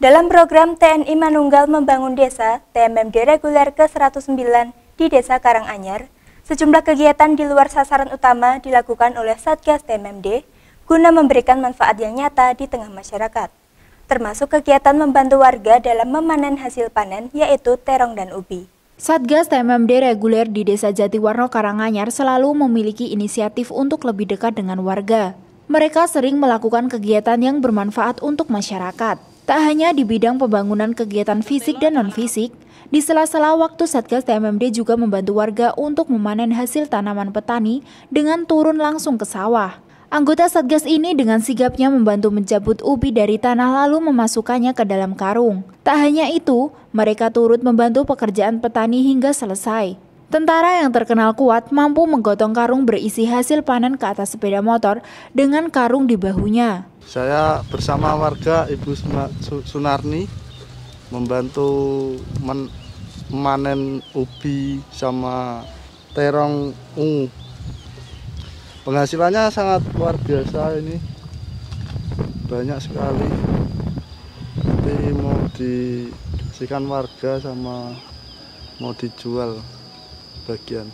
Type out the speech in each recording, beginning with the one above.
Dalam program TNI Manunggal Membangun Desa, TMMD Reguler ke-109 di Desa Karanganyar, sejumlah kegiatan di luar sasaran utama dilakukan oleh Satgas TMMD guna memberikan manfaat yang nyata di tengah masyarakat, termasuk kegiatan membantu warga dalam memanen hasil panen yaitu terong dan ubi. Satgas TMMD reguler di Desa Jatiwarno Karanganyar selalu memiliki inisiatif untuk lebih dekat dengan warga. Mereka sering melakukan kegiatan yang bermanfaat untuk masyarakat. Tak hanya di bidang pembangunan kegiatan fisik dan non-fisik, di sela-sela waktu Satgas TMMD juga membantu warga untuk memanen hasil tanaman petani dengan turun langsung ke sawah. Anggota Satgas ini dengan sigapnya membantu mencabut ubi dari tanah lalu memasukkannya ke dalam karung. Tak hanya itu, mereka turut membantu pekerjaan petani hingga selesai. Tentara yang terkenal kuat mampu menggotong karung berisi hasil panen ke atas sepeda motor dengan karung di bahunya. Saya bersama warga Ibu Sunarni membantu men manen ubi sama terong ungu. Penghasilannya sangat luar biasa ini. Banyak sekali. Nanti mau dikasihkan warga sama mau dijual bagian.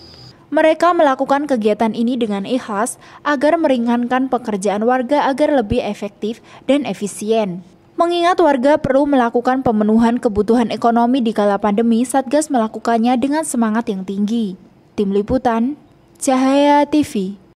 Mereka melakukan kegiatan ini dengan ikhlas agar meringankan pekerjaan warga agar lebih efektif dan efisien. Mengingat warga perlu melakukan pemenuhan kebutuhan ekonomi di kala pandemi, Satgas melakukannya dengan semangat yang tinggi. Tim Liputan, Cahaya TV